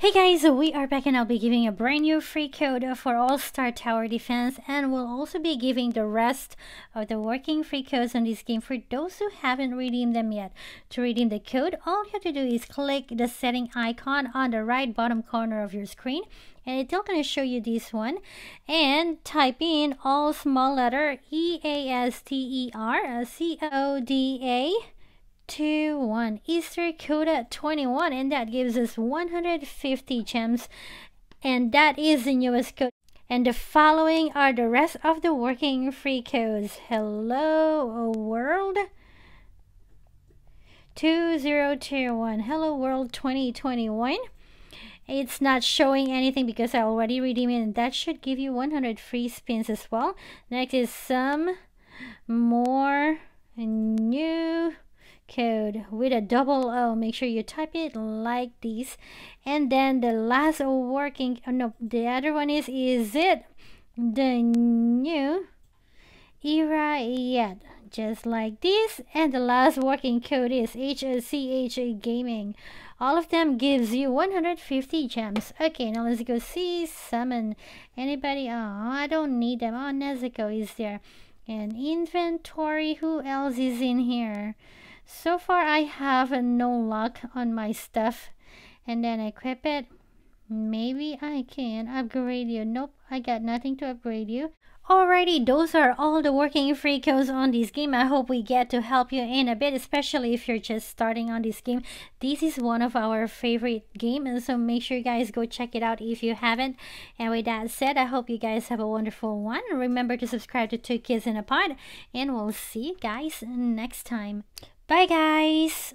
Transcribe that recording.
Hey guys, we are back and I'll be giving a brand new free code for All-Star Tower Defense and we'll also be giving the rest of the working free codes on this game for those who haven't redeemed them yet. To redeem the code, all you have to do is click the setting icon on the right bottom corner of your screen and it's going to show you this one and type in all small letter E-A-S-T-E-R uh, C-O-D-A two, one. Easter Coda 21, and that gives us 150 gems, and that is in US code. And the following are the rest of the working free codes. Hello World 2021. Hello World 2021. It's not showing anything because I already redeemed it. And that should give you 100 free spins as well. Next is some more with a double O. Make sure you type it like this. And then the last working, oh no, the other one is, is it the new era yet? Just like this. And the last working code is HCH Gaming. All of them gives you 150 gems. Okay, now let's go see summon. Anybody? Oh, I don't need them. Oh, Nezuko is there and inventory who else is in here so far I have no luck on my stuff and then equip it. Maybe I can upgrade you. Nope, I got nothing to upgrade you. Alrighty, those are all the working free codes on this game. I hope we get to help you in a bit, especially if you're just starting on this game. This is one of our favorite games, so make sure you guys go check it out if you haven't. And with that said, I hope you guys have a wonderful one. Remember to subscribe to Two Kids in a Pod, and we'll see you guys next time. Bye, guys!